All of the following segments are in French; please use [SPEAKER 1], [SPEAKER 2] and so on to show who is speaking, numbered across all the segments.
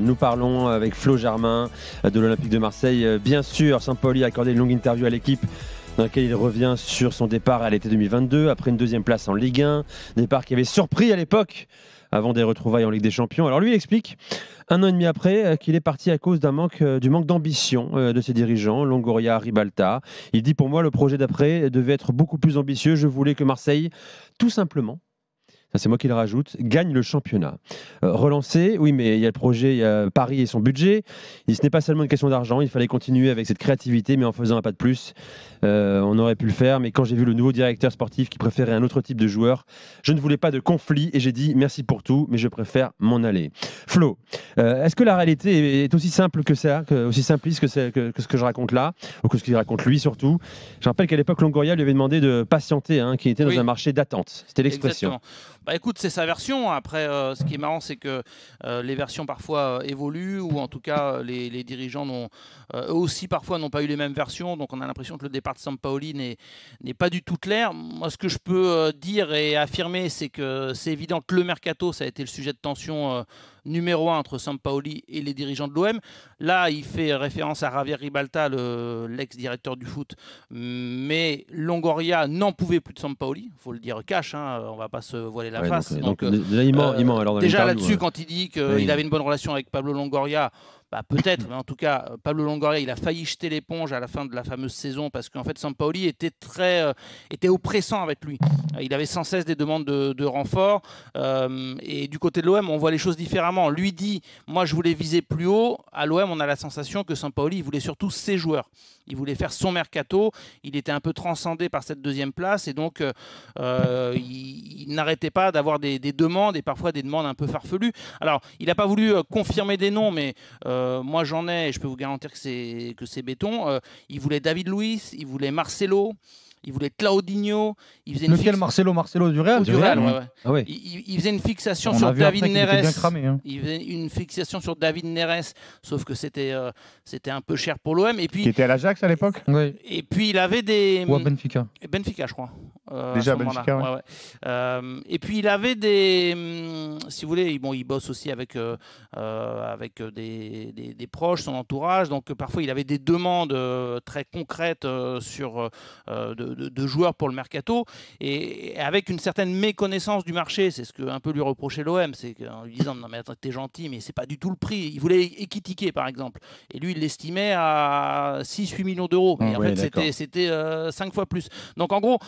[SPEAKER 1] Nous parlons avec Flo Germain de l'Olympique de Marseille. Euh, bien sûr, Saint-Pauli a accordé une longue interview à l'équipe dans laquelle il revient sur son départ à l'été 2022 après une deuxième place en Ligue 1, départ qui avait surpris à l'époque avant des retrouvailles en Ligue des Champions. Alors lui il explique un an et demi après euh, qu'il est parti à cause euh, du manque d'ambition de ses dirigeants Longoria, Ribalta. Il dit pour moi le projet d'après devait être beaucoup plus ambitieux, je voulais que Marseille tout simplement c'est moi qui le rajoute, gagne le championnat. Euh, relancer, oui, mais il y a le projet, Paris et son budget. ce n'est pas seulement une question d'argent, il fallait continuer avec cette créativité, mais en faisant un pas de plus. Euh, on aurait pu le faire, mais quand j'ai vu le nouveau directeur sportif qui préférait un autre type de joueur, je ne voulais pas de conflit et j'ai dit merci pour tout, mais je préfère m'en aller. Flo, euh, est-ce que la réalité est aussi simple que ça, aussi simpliste que, ce que je raconte là, ou que ce qu'il raconte lui surtout Je rappelle qu'à l'époque, Longoria lui avait demandé de patienter, hein, qui était dans un marché d'attente. C'était l'expression.
[SPEAKER 2] Bah, écoute, c'est sa version. Après, euh, ce qui est marrant, c'est que euh, les versions parfois euh, évoluent, ou en tout cas, les, dirigeants eux aussi parfois n'ont pas eu les mêmes versions. Donc on a l'impression que le départ de Sampaoli n'est, n'est pas du tout clair. Moi, ce que je peux dire et affirmer, c'est que c'est évident que le mercato, ça a été le sujet de tension numéro 1 entre Sampaoli et les dirigeants de l'OM. Là, il fait référence à Javier Ribalta, l'ex-directeur du foot, mais Longoria n'en pouvait plus de Sampaoli, il faut le dire cash, hein, on ne va pas se voiler la face. Donc, déjà là-dessus, quand il dit qu'il avait une bonne relation avec Pablo Longoria, bah, peut-être, mm. mais en tout cas, euh, Pablo Longoria, il a failli jeter l'éponge à la fin de la fameuse saison parce qu'en fait, Sampaoli était très, euh, était oppressant avec lui. Euh, il avait sans cesse des demandes de, renfort. et du côté de l'OM, on voit les choses différemment. Lui dit, moi, je voulais viser plus haut. À l'OM, on a la sensation que Sampaoli pauli voulait surtout ses joueurs il voulait faire son mercato. Il était un peu transcendé par cette deuxième place et donc euh, euh, il, n'arrêtait pas d'avoir des, demandes et parfois des demandes un peu farfelues. Alors, il n'a pas voulu euh, confirmer des noms, mais moi j'en ai et je peux vous garantir que c'est que béton. il voulait David Luiz, il voulait Marcelo. Il voulait Claudinho. Il faisait une fixation
[SPEAKER 3] Marcelo Marcelo du Real, du Real, ah Il,
[SPEAKER 2] faisait une fixation sur David Neres. Hein. Il, faisait une fixation sur David Neres, sauf que c'était euh, c'était un peu cher pour l'OM. Et puis. Qui était
[SPEAKER 3] à l'Ajax à l'époque.
[SPEAKER 2] Et puis il avait des. Ou Benfica. Benfica, je crois. Euh, Déjà à euh, et puis il avait des, hum, si vous voulez, bon, il bosse aussi avec euh, avec des, des, proches, son entourage. Donc parfois il avait des demandes très concrètes sur de, de, joueurs pour le mercato et, avec une certaine méconnaissance du marché. C'est ce que un peu lui reprochait l'OM, c'est en lui disant non mais attends t'es gentil mais c'est pas du tout le prix. Il voulait équitiquer par exemple et lui il l'estimait à 6-8 millions d'euros. Mais ah en fait c'était c'était 5 fois plus. Donc en gros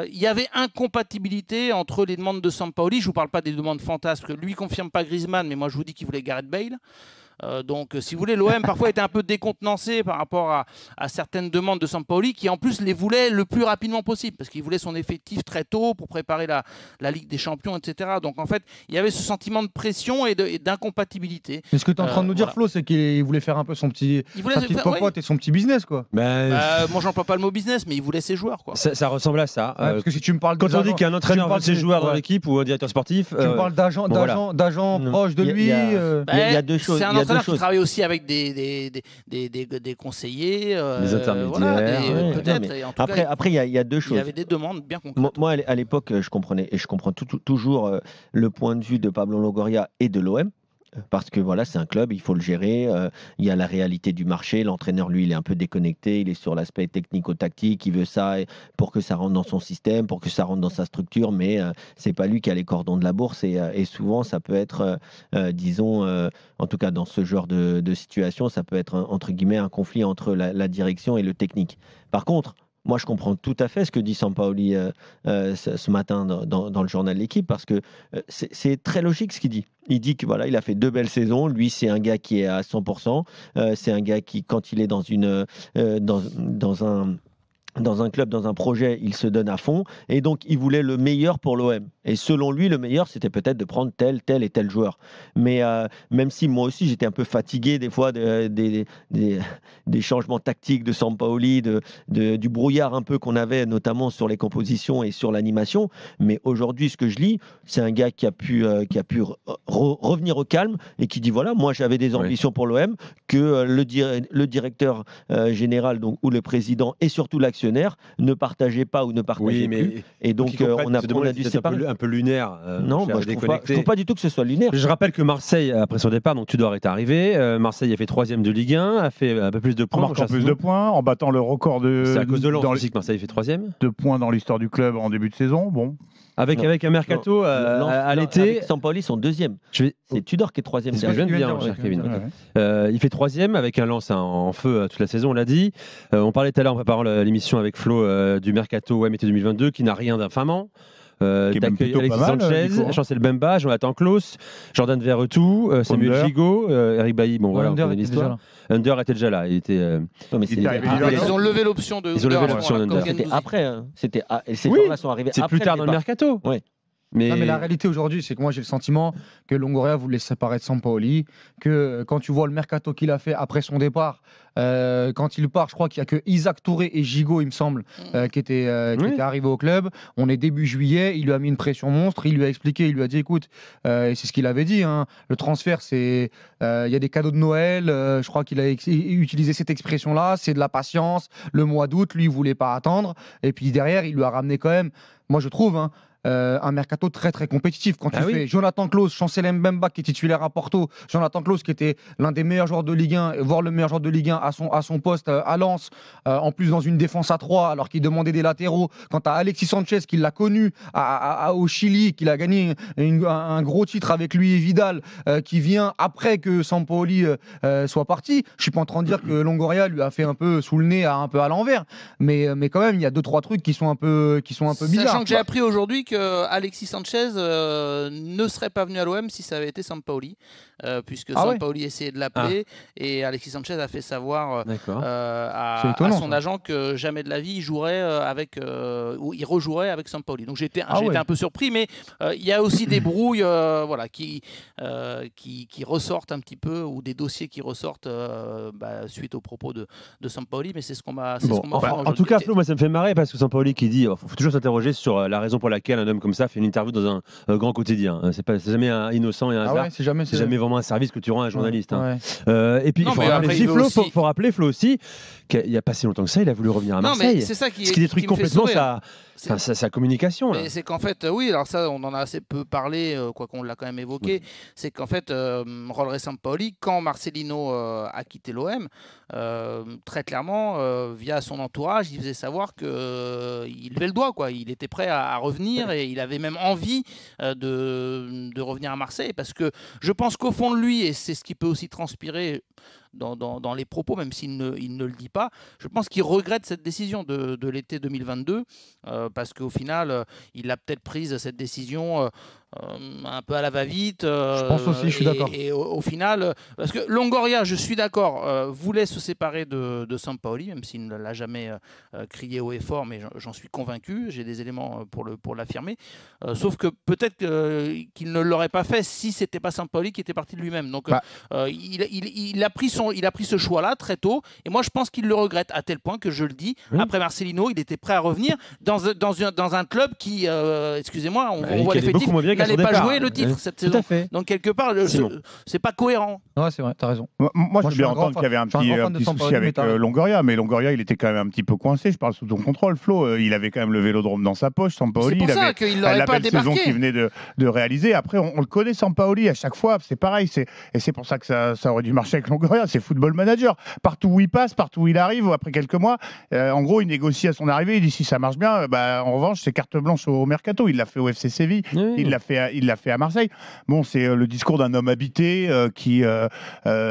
[SPEAKER 2] euh, il y avait incompatibilité entre les demandes de Sampaoli. Je ne vous parle pas des demandes fantasques. Lui confirme pas Griezmann, mais moi je vous dis qu'il voulait Gareth Bale. Euh, donc, euh, si vous voulez, l'OM parfois était un peu décontenancé par rapport à, certaines demandes de Sampaoli, qui en plus les voulait le plus rapidement possible, parce qu'il voulait son effectif très tôt pour préparer la, Ligue des Champions, etc. Donc, en fait, il y avait ce sentiment de pression et d'incompatibilité. Mais ce que tu es en train de nous euh, dire, Flo,
[SPEAKER 3] c'est qu'il voulait faire un peu son petit, il et son petit business, quoi. Ben,
[SPEAKER 1] Euh,
[SPEAKER 2] j'emploie pas le mot business, mais il voulait ses joueurs,
[SPEAKER 1] quoi. Ça, ça ressemble à ça. parce que si tu me parles quand on dit un entraîneur de ses joueurs dans l'équipe ou un directeur sportif, tu me parles d'agents,
[SPEAKER 3] d'agents, proches
[SPEAKER 1] de lui. Il y a deux choses.
[SPEAKER 2] Tu travailles travaille aussi avec des, des, des, des, conseillers. Euh, des intermédiaires. Euh, peut-être. Après, après,
[SPEAKER 4] il y, y, a deux choses. Il y avait des
[SPEAKER 2] demandes bien concrètes.
[SPEAKER 4] Moi, à l'époque, je comprenais et je comprends toujours euh, le point de vue de Pablo Longoria et de l'OM parce que voilà, c'est un club, il faut le gérer. Euh, il y a la réalité du marché. L'entraîneur, lui, il est un peu déconnecté. Il est sur l'aspect technico-tactique. Il veut ça pour que ça rentre dans son système, pour que ça rentre dans sa structure. Mais euh, c'est pas lui qui a les cordons de la bourse. Et, euh, souvent, ça peut être, disons, en tout cas dans ce genre de, situation, ça peut être entre guillemets un conflit entre la direction et le technique. Par contre, moi, je comprends tout à fait ce que dit Sampaoli euh, euh, ce matin dans, le journal de L'équipe, parce que euh, c'est très logique ce qu'il dit. Il dit que voilà, il a fait deux belles saisons. Lui, c'est un gars qui est à 100%. c'est un gars qui, quand il est dans une dans un dans un club, dans un projet, il se donne à fond. Et donc, il voulait le meilleur pour l'OM. Et selon lui, le meilleur, c'était peut-être de prendre tel, tel et tel joueur. Mais euh, même si moi aussi, j'étais un peu fatigué des fois des, des, changements tactiques de Sampaoli, de, du brouillard un peu qu'on avait, notamment sur les compositions et sur l'animation. Mais aujourd'hui, ce que je lis, c'est un gars qui a pu, euh, qui a pu revenir au calme et qui dit voilà, moi, j'avais des ambitions pour l'OM, que euh, le, le directeur général donc, ou le président et surtout l'action ne partageaient pas ou ne partageaient plus. Et donc, euh, on a, on a dû Un peu, lunaire. Euh, non, bah, je ne trouve, pas
[SPEAKER 1] du tout que ce soit lunaire. Je rappelle que Marseille, après son départ, donc Tudor est arrivé. Euh, Marseille a fait troisième de Ligue 1, a fait un peu plus de points. En plus de
[SPEAKER 3] points, en battant le record de. C'est à cause de Lens aussi que
[SPEAKER 1] Marseille fait troisième. De points dans l'histoire du club en début de saison. Bon, avec, avec un mercato à l'été. Sampoli son deuxième. C'est Tudor qui est troisième. C'est ce que de dire, cher Kevin. il fait troisième avec un lance en feu toute la saison, on l'a dit. on parlait tout à l'heure en préparant l'émission avec Flo euh, du Mercato ouais, 2022 qui n'a rien d'infamant. Euh, T'accueilles Alexis mal, euh, Sanchez, hein. Chancel Bemba, Jonathan Klaus, Jordan Verretou, euh, Samuel Gigot, Eric Bailly. Bon, voilà, Under était déjà là. Under était déjà là. Il était, mais ils ont levé l'option de Ils ont levé l'option d'Under. C'était après.
[SPEAKER 4] Hein. C'était, ah, ces oui, gens-là sont arrivés C'est plus tard dans le Mercato. Ouais. Mais... la
[SPEAKER 3] réalité aujourd'hui, c'est que moi j'ai le sentiment que Longoria voulait se séparer de Sampaoli, que euh, quand tu vois le mercato qu'il a fait après son départ, euh, quand il part, je crois qu'il n'y a que Isaac Touré et Gigot, il me semble, mm. euh, qui, étaient, arrivés au club. On est début juillet, il lui a mis une pression monstre, il lui a expliqué, il lui a dit écoute, et c'est ce qu'il avait dit, hein, le transfert, c'est il y a des cadeaux de Noël, je crois qu'il a utilisé cette expression-là, c'est de la patience, le mois d'août, lui, il voulait pas attendre. Et puis derrière, il lui a ramené quand même, moi je trouve, hein, euh, un mercato très très compétitif. Quand bah tu fais Jonathan Klaus, Chancel Mbemba qui est titulaire à Porto, Jonathan Klaus qui était l'un des meilleurs joueurs de Ligue 1, voire le meilleur joueur de Ligue 1 à son, à son poste euh, à Lens, euh, en plus dans une défense à 3 alors qu'il demandait des latéraux. Quant à Alexis Sanchez qui l'a connu au Chili, Qui a gagné un gros titre avec lui et Vidal, qui vient après que Sampoli soit parti. Je suis pas en train de dire que Longoria lui a fait un peu sous le nez, un peu à l'envers, mais, mais quand même il y a deux trois trucs qui sont un peu qui sont un peu bizarres. Sachant que j'ai appris
[SPEAKER 2] aujourd'hui Alexis Sanchez euh, ne serait pas venu à l'OM si ça avait été Sampaoli. Euh, puisque ah Sampaoli essayait de ah. l'appeler et Alexis Sanchez a fait savoir euh, euh, à, son agent que jamais de la vie il jouerait avec ou il rejouerait avec Sampaoli. Donc j'étais ah un peu surpris, mais il y a aussi des brouilles voilà qui, qui, ressortent un petit peu ou des dossiers qui ressortent bah, suite aux propos de, de Sampaoli, mais c'est ce qu'on m'a En tout
[SPEAKER 1] cas, moi ça me fait marrer parce que Sampaoli qui dit, faut toujours s'interroger sur la raison pour laquelle un homme comme ça fait une interview dans un, grand quotidien. C'est jamais un innocent et un ah hasard. c'est jamais, jamais un service que tu rends à un journaliste. Hein. Euh, et puis, faut rappeler, il Flo, aussi... faut, rappeler Flo aussi qu'il n'y a pas si longtemps que ça, il a voulu revenir à Marseille. c'est ça ce qui détruit complètement sa, sa, communication. C'est
[SPEAKER 2] qu'en fait, euh, oui, alors ça, on en a assez peu parlé, euh, quoi qu'on l'a quand même évoqué. C'est qu'en fait, euh, Rolleré quand Marcelino a quitté l'OM, très clairement, via son entourage, il faisait savoir qu'il levait le doigt. Quoi. Il était prêt à, revenir et il avait même envie de, de revenir à Marseille parce que je pense qu'au fond de lui, et c'est ce qui peut aussi transpirer dans, dans, les propos, même s'il ne, il ne, le dit pas, je pense qu'il regrette cette décision de, de l'été 2022, euh, parce qu'au final, euh, il a peut-être prise cette décision euh, euh, un peu à la va-vite. je euh, pense aussi, je suis d'accord. Et, au, final, euh, parce que Longoria, je suis d'accord, voulait se séparer de, de Sampaoli, même s'il ne l'a jamais crié haut et fort, mais j'en suis convaincu, j'ai des éléments pour le pour l'affirmer. sauf que peut-être qu'il ne l'aurait pas fait si c'était pas Sampaoli qui était parti de lui-même. Donc bah. il, il, a pris son, il a pris ce choix-là très tôt, et moi je pense qu'il le regrette à tel point que je le dis. Après Marcelino, il était prêt à revenir dans dans un, dans un club qui, excusez-moi, on, bah, voit l'effectif, n'allait pas jouer le titre cette saison. Donc quelque part, c'est pas cohérent. Ouais, c'est vrai, t'as raison.
[SPEAKER 3] Moi, je veux bien entendre qu'il y avait un petit, euh, souci avec euh, Longoria, mais Longoria, il était quand même un petit peu coincé. Je parle sous ton contrôle, Flo. Euh, il avait quand même le vélodrome dans sa poche, Sampaoli. C'est pour il ça qu'il l'aurait pas débarqué. saison qu'il venait de, réaliser. Après, on, le connaît, Sampaoli, à chaque fois, c'est pareil. Et c'est pour ça que ça, aurait dû marcher avec Longoria. C'est football manager. Partout où il passe, partout où il arrive, après quelques mois, en gros, il négocie à son arrivée. Il dit si ça marche bien, bah, en revanche, c'est carte blanche au mercato. Il l'a fait au FC Séville, il l'a il l'a fait à Marseille. Bon, c'est euh, le discours d'un homme habité euh, qui euh,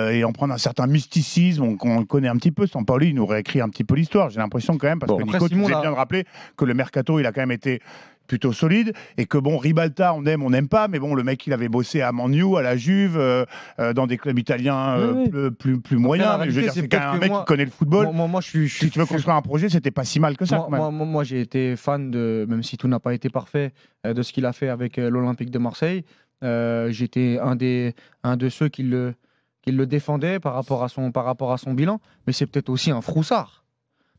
[SPEAKER 3] et en prendre un certain mysticisme. qu'on connaît un petit peu. Sans Paul, il nous réécrit un petit peu l'histoire. J'ai l'impression quand même parce que Nico, tu bien de rappeler que le mercato, il a quand même été plutôt solide et que bon Ribalta on aime on n'aime pas mais bon le mec il avait bossé à Manu à la Juve euh, euh, dans des clubs italiens euh, plus plus, moyens je veux c'est quand même un mec qui connaît le football moi, moi, je, suis si tu veux construire un projet c'était pas si mal que ça moi, quand moi, j'ai été fan de même si tout n'a pas été parfait de ce qu'il a fait avec l'Olympique de Marseille j'étais un des un de ceux qui le qui le défendait par rapport à son par rapport à son bilan mais c'est peut-être aussi un froussard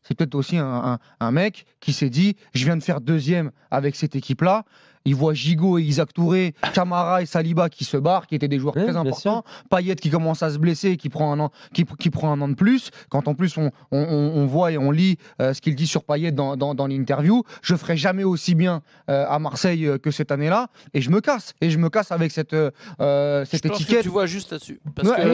[SPEAKER 3] c'est peut-être aussi un, mec qui s'est dit, je viens de faire deuxième avec cette équipe-là, il voit Gigot et Isaac Touré, Camara et Saliba qui se barrent, qui étaient des joueurs très importants, Payet qui commence à se blesser, qui prend un an, qui, prend un an de plus. Quand en plus on, voit et on lit euh, ce qu'il dit sur Payet dans, l'interview, je ferai jamais aussi bien euh, à Marseille euh, que cette année-là, et je me casse, et je me casse avec cette, cette étiquette. tu
[SPEAKER 2] vois juste là-dessus,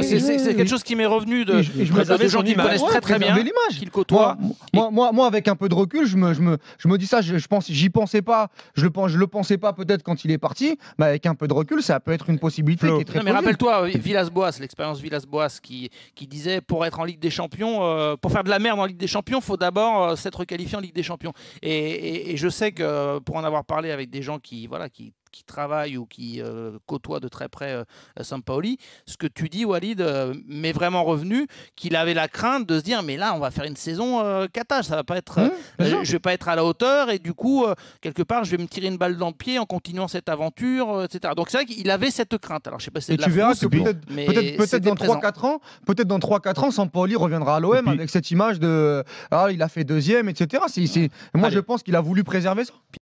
[SPEAKER 2] c'est quelque chose qui m'est revenu de, je, me des gens qui connaissent très très bien,
[SPEAKER 3] qu'ils côtoient. Moi, moi, moi, avec un peu de recul, je me, je me, je me dis ça, je, je pense, j'y pensais pas, je le, je le pensais pas peut-être quand il est parti, mais avec un peu de recul, ça peut être une possibilité qui est très mais rappelle-toi,
[SPEAKER 2] euh, Villas-Boas, l'expérience Villas-Boas qui, qui disait pour être en Ligue des Champions, euh, pour faire de la merde en Ligue des Champions, faut d'abord euh, s'être qualifié en Ligue des Champions. Et, et, je sais que pour en avoir parlé avec des gens qui, voilà, qui travaille ou qui euh, côtoie de très près saint euh, Sampaoli, ce que tu dis, Walid, euh, m'est vraiment revenu qu'il avait la crainte de se dire mais là, on va faire une saison cata, ça va pas être, mmh, je vais pas être à la hauteur et du coup, quelque part, je vais me tirer une balle dans le pied en continuant cette aventure, etc. Donc c'est vrai qu'il avait cette crainte. Alors je sais pas tu verras que peut-être dans 3-4
[SPEAKER 3] ans, peut-être dans 3-4 ans, Sampaoli reviendra à l'OM avec cette image de ah, il a fait deuxième, etc. c'est, Moi, je pense qu'il a voulu préserver ça.